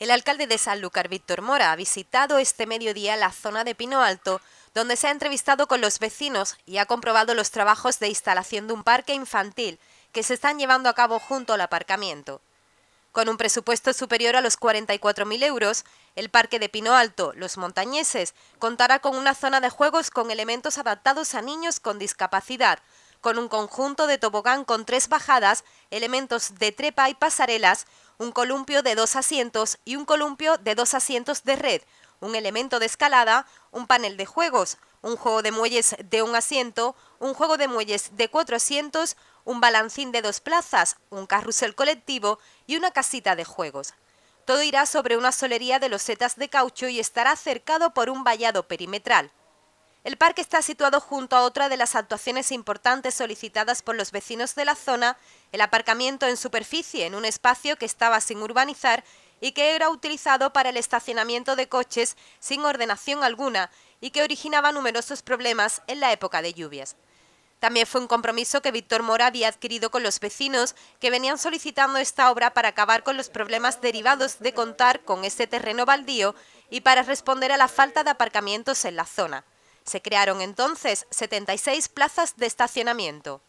El alcalde de Sanlúcar, Víctor Mora, ha visitado este mediodía la zona de Pino Alto, donde se ha entrevistado con los vecinos y ha comprobado los trabajos de instalación de un parque infantil que se están llevando a cabo junto al aparcamiento. Con un presupuesto superior a los 44.000 euros, el Parque de Pino Alto, Los Montañeses, contará con una zona de juegos con elementos adaptados a niños con discapacidad, con un conjunto de tobogán con tres bajadas, elementos de trepa y pasarelas, un columpio de dos asientos y un columpio de dos asientos de red, un elemento de escalada, un panel de juegos, un juego de muelles de un asiento, un juego de muelles de cuatro asientos, un balancín de dos plazas, un carrusel colectivo y una casita de juegos. Todo irá sobre una solería de losetas de caucho y estará cercado por un vallado perimetral. El parque está situado junto a otra de las actuaciones importantes solicitadas por los vecinos de la zona, el aparcamiento en superficie en un espacio que estaba sin urbanizar y que era utilizado para el estacionamiento de coches sin ordenación alguna y que originaba numerosos problemas en la época de lluvias. También fue un compromiso que Víctor Mora había adquirido con los vecinos que venían solicitando esta obra para acabar con los problemas derivados de contar con ese terreno baldío y para responder a la falta de aparcamientos en la zona. Se crearon entonces 76 plazas de estacionamiento.